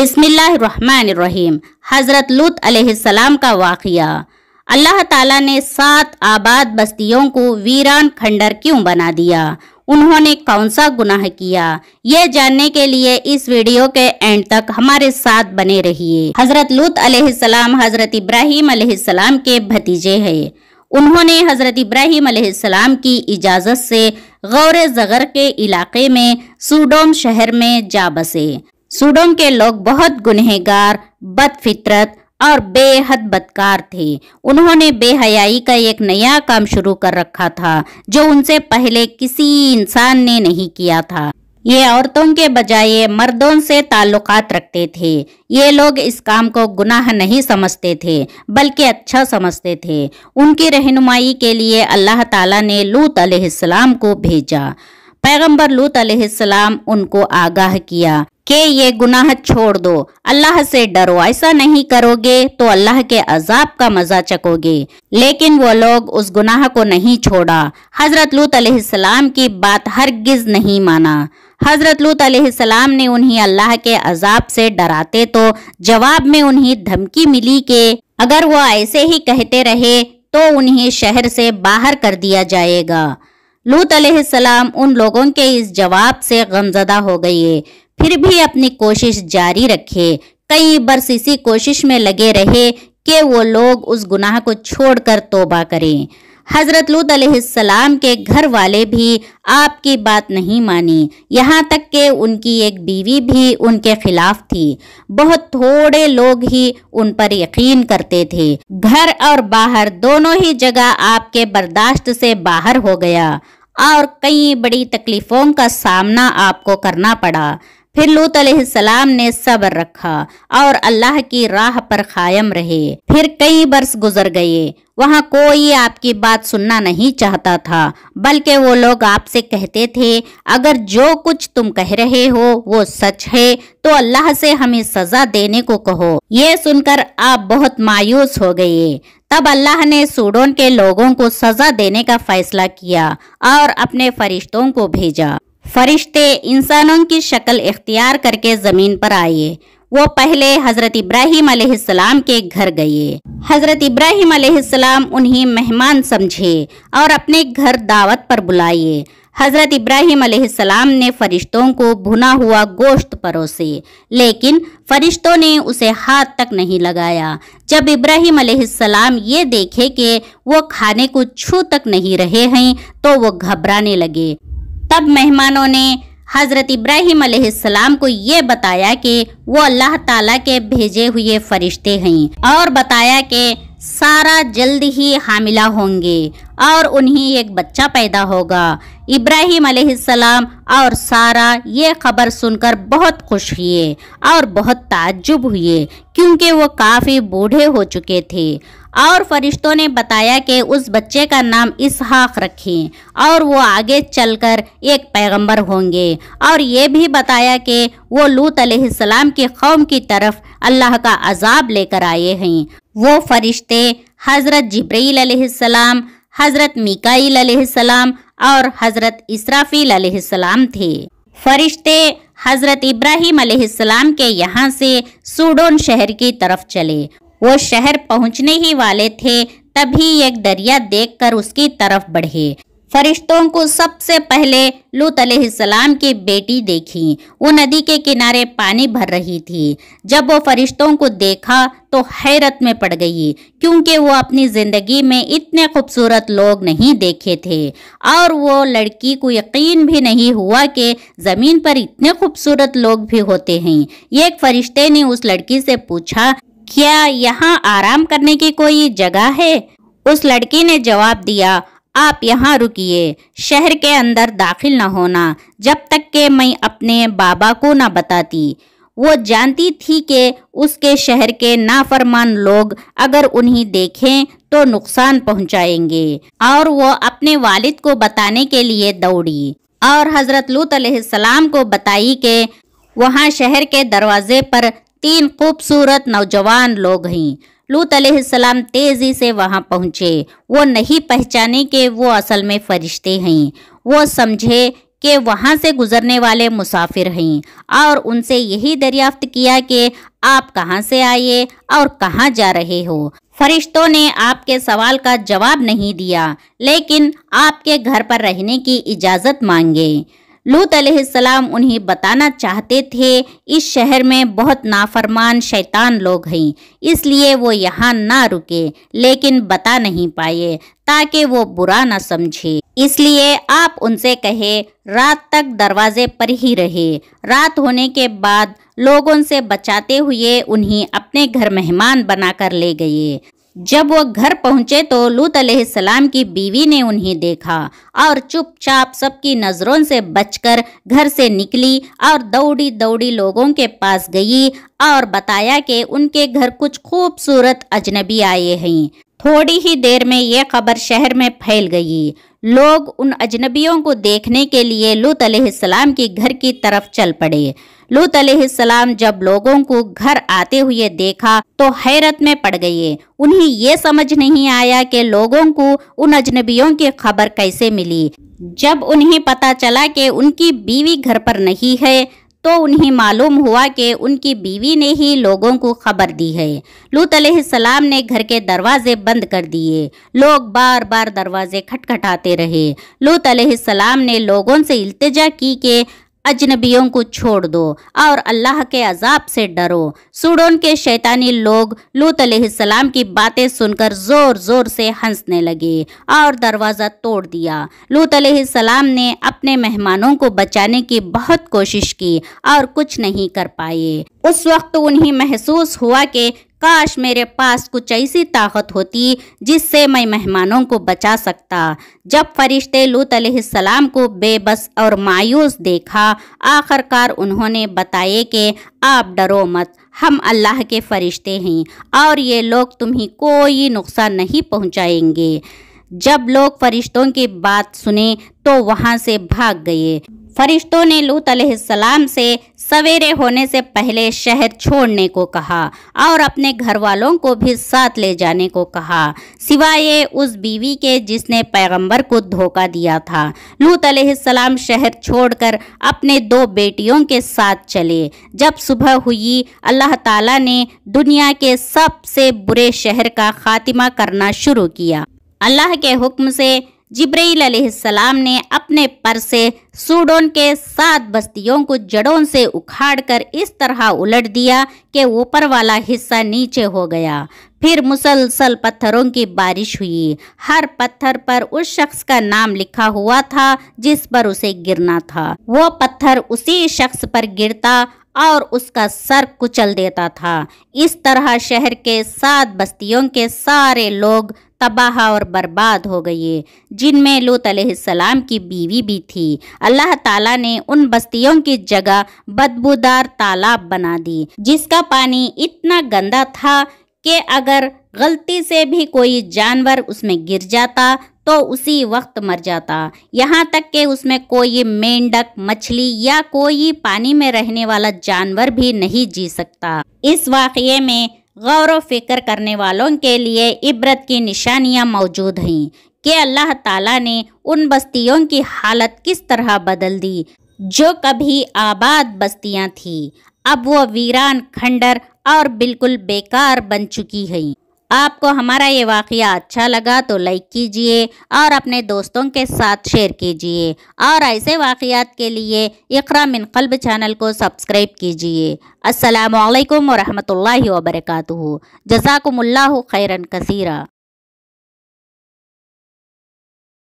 बिसमीम हज़रत लुत अलैहिस्सलाम का वाक़िया अल्लाह ताला ने सात आबाद बस्तियों को वीरान खंडर क्यों बना दिया उन्होंने कौन सा गुनाह किया ये जानने के लिए इस वीडियो के एंड तक हमारे साथ बने रहिए हज़रत लुत अलैहिस्सलाम हज़रत इब्राहिम अलैहिस्सलाम के भतीजे हैं उन्होंने हज़रत इब्राहिम अलैहिस्सलाम की इजाज़त से गौर जगर के इलाके में सूडोम शहर में जा बसे सूडों के लोग बहुत गुनहगार बदफितरत और बेहद बदकार थे उन्होंने बेहयाई का एक नया काम शुरू कर रखा था जो उनसे पहले किसी इंसान ने नहीं किया था ये औरतों के बजाय मर्दों से ताल्लुकात रखते थे ये लोग इस काम को गुनाह नहीं समझते थे बल्कि अच्छा समझते थे उनकी रहनुमाई के लिए अल्लाह ताला ने लूत अलैहिस्सलाम को भेजा पैगंबर लूत अलैहिस्सलाम उनको आगाह किया कि ये गुनाह छोड़ दो अल्लाह से डरो ऐसा नहीं करोगे तो अल्लाह के अजाब का मजा चकोगे लेकिन वो लोग उस गुनाह को नहीं छोड़ा हजरत लूत अलैहिस्सलाम की बात हरगिज नहीं माना हजरत लूत अलैहिस्सलाम ने उन्हें अल्लाह के अजाब से डराते तो जवाब में उन्हें धमकी मिली के अगर वो ऐसे ही कहते रहे तो उन्हें शहर से बाहर कर दिया जाएगा लूत अलैहिस्सलाम उन लोगों के इस जवाब से गमजदा हो गए फिर भी अपनी कोशिश जारी रखे कई बरस इसी कोशिश में लगे रहे कि वो लोग उस गुनाह को छोड़कर तोबा करें हज़रत लूत सलाम के घर वाले भी आपकी बात नहीं मानी यहाँ तक कि उनकी एक बीवी भी उनके खिलाफ थी बहुत थोड़े लोग ही उन पर यकीन करते थे घर और बाहर दोनों ही जगह आपके बर्दाश्त से बाहर हो गया और कई बड़ी तकलीफ़ों का सामना आपको करना पड़ा फिर लूत सलाम ने सब्र रखा और अल्लाह की राह पर कायम रहे फिर कई वर्ष गुजर गए वहाँ कोई आपकी बात सुनना नहीं चाहता था बल्कि वो लोग आपसे कहते थे अगर जो कुछ तुम कह रहे हो वो सच है तो अल्लाह से हमें सजा देने को कहो ये सुनकर आप बहुत मायूस हो गए तब अल्लाह ने सूडोन के लोगों को सजा देने का फैसला किया और अपने फरिश्तों को भेजा फरिश्ते इंसानों की शक्ल इख्तियार करके ज़मीन पर आए वो पहले हज़रत इब्राहिम अलैहिस्सलाम के घर गए हज़रत इब्राहिम अलैहिस्सलाम उन्हें मेहमान समझे और अपने घर दावत पर बुलाए हज़रत इब्राहिम अलैहिस्सलाम ने फरिश्तों को भुना हुआ गोश्त परोसे लेकिन फरिश्तों ने उसे हाथ तक नहीं लगाया जब इब्राहिम अलैहिस्सलाम ये देखे कि वो खाने को छू तक नहीं रहे हैं तो वो घबराने लगे तब मेहमानों ने हज़रत इब्राहिम सलाम को ये बताया कि वो अल्लाह ताला के भेजे हुए फरिश्ते हैं और बताया कि सारा जल्द ही हामिला होंगे और उन्हें एक बच्चा पैदा होगा इब्राहिम सलाम और सारा ये खबर सुनकर बहुत खुश हुए और बहुत ताज्जुब हुए क्योंकि वो काफ़ी बूढ़े हो चुके थे और फरिश्तों ने बताया कि उस बच्चे का नाम इसहाक रखें और वो आगे चलकर एक पैगंबर होंगे और ये भी बताया कि वो लूत सलाम की कौम की तरफ अल्लाह का अजाब लेकर आए हैं वो फरिश्ते हज़रत जबरील सलाम हज़रत मिकाईल सलाम और हज़रत इसराफील सलाम थे फरिश्ते हज़रत इब्राहिम सलाम के यहाँ से सूडोन शहर की तरफ चले वो शहर पहुंचने ही वाले थे तभी एक दरिया देखकर उसकी तरफ बढ़े फरिश्तों को सबसे पहले लूत सलाम की बेटी देखी वो नदी के किनारे पानी भर रही थी जब वो फरिश्तों को देखा तो हैरत में पड़ गई क्योंकि वो अपनी ज़िंदगी में इतने खूबसूरत लोग नहीं देखे थे और वो लड़की को यकीन भी नहीं हुआ कि ज़मीन पर इतने खूबसूरत लोग भी होते हैं एक फरिश्ते ने उस लड़की से पूछा क्या यहाँ आराम करने की कोई जगह है उस लड़की ने जवाब दिया आप यहाँ रुकिए शहर के अंदर दाखिल न होना जब तक के मैं अपने बाबा को न बताती वो जानती थी कि उसके शहर के नाफरमान लोग अगर उन्हें देखें तो नुकसान पहुंचाएंगे और वो अपने वालिद को बताने के लिए दौड़ी और हज़रत लूत सलाम को बताई कि वहाँ शहर के दरवाजे पर तीन खूबसूरत नौजवान लोग हैं लूत अलैहिस्सलाम तेज़ी से वहाँ पहुँचे वो नहीं पहचाने के वो असल में फरिश्ते हैं वो समझे कि वहां से गुज़रने वाले मुसाफिर हैं और उनसे यही दरियाफ्त किया कि आप कहां से आए और कहाँ जा रहे हो फरिश्तों ने आपके सवाल का जवाब नहीं दिया लेकिन आपके घर पर रहने की इजाज़त मांगे लूत सलाम उन्हें बताना चाहते थे इस शहर में बहुत नाफरमान शैतान लोग हैं इसलिए वो यहाँ ना रुके लेकिन बता नहीं पाए ताकि वो बुरा ना समझे इसलिए आप उनसे कहे रात तक दरवाजे पर ही रहे रात होने के बाद लोगों से बचाते हुए उन्हें अपने घर मेहमान बनाकर ले गए जब वह घर पहुंचे तो लूत सलाम की बीवी ने उन्हें देखा और चुपचाप सबकी नज़रों से बचकर घर से निकली और दौड़ी दौड़ी लोगों के पास गई और बताया कि उनके घर कुछ खूबसूरत अजनबी आए हैं थोड़ी ही देर में यह खबर शहर में फैल गई लोग उन अजनबियों को देखने के लिए लूत सलाम की घर की तरफ चल पड़े लूत सलाम जब लोगों को घर आते हुए देखा तो हैरत में पड़ गए उन्हें ये समझ नहीं आया कि लोगों को उन अजनबियों की खबर कैसे मिली जब उन्हें पता चला कि उनकी बीवी घर पर नहीं है तो उन्हें मालूम हुआ कि उनकी बीवी ने ही लोगों को खबर दी है लूत सलाम ने घर के दरवाजे बंद कर दिए लोग बार बार दरवाजे खटखटाते रहे लूत सलाम ने लोगों से इल्तजा की कि अजनबियों को छोड़ दो और अल्लाह के अजाब से डरो सूडोन के शैतानी लोग लूत सलाम की बातें सुनकर ज़ोर ज़ोर से हंसने लगे और दरवाज़ा तोड़ दिया लूत सलाम ने अपने मेहमानों को बचाने की बहुत कोशिश की और कुछ नहीं कर पाए उस वक्त उन्हें महसूस हुआ कि काश मेरे पास कुछ ऐसी ताकत होती जिससे मैं मेहमानों को बचा सकता जब फरिश्ते लूत सलाम को बेबस और मायूस देखा आखिरकार उन्होंने बताए कि आप डरो मत हम अल्लाह के फरिश्ते हैं और ये लोग तुम्हें कोई नुकसान नहीं पहुंचाएंगे जब लोग फरिश्तों की बात सुने तो वहाँ से भाग गए फरिश्तों ने लूत अलैहिस्सलाम से सवेरे होने से पहले शहर छोड़ने को कहा और अपने घर वालों को भी साथ ले जाने को कहा सिवाय उस बीवी के जिसने पैगंबर को धोखा दिया था लूत अलैहिस्सलाम शहर छोड़कर अपने दो बेटियों के साथ चले जब सुबह हुई अल्लाह ताला ने दुनिया के सबसे बुरे शहर का खात्मा करना शुरू किया अल्लाह के हुक्म से जिब्रैल अलैहिस्सलाम ने अपने पर से सूडोन के सात बस्तियों को जड़ों से उखाड़कर इस तरह उलट दिया कि ऊपर वाला हिस्सा नीचे हो गया फिर मुसलसल पत्थरों की बारिश हुई हर पत्थर पर उस शख्स का नाम लिखा हुआ था जिस पर उसे गिरना था वो पत्थर उसी शख्स पर गिरता और उसका सर कुचल देता था इस तरह शहर के सात बस्तियों के सारे लोग तबाह और बर्बाद हो गई जिनमें लूत सलाम की बीवी भी थी अल्लाह ताला ने उन बस्तियों की जगह बदबूदार तालाब बना दी जिसका पानी इतना गंदा था कि अगर गलती से भी कोई जानवर उसमें गिर जाता तो उसी वक्त मर जाता यहाँ तक कि उसमें कोई मेंढक मछली या कोई पानी में रहने वाला जानवर भी नहीं जी सकता इस वाक़े में गौर फिक्र करने वालों के लिए इबरत की निशानियाँ मौजूद हैं कि अल्लाह ताला ने उन बस्तियों की हालत किस तरह बदल दी जो कभी आबाद बस्तियां थीं अब वो वीरान खंडर और बिल्कुल बेकार बन चुकी हैं आपको हमारा ये वाक़ अच्छा लगा तो लाइक कीजिए और अपने दोस्तों के साथ शेयर कीजिए और ऐसे वाक़ात के लिए इकरा मिन कल्ब चैनल को सब्सक्राइब कीजिए असलकम वरहमल वर्का जजाकम्ला खैरन कसीरा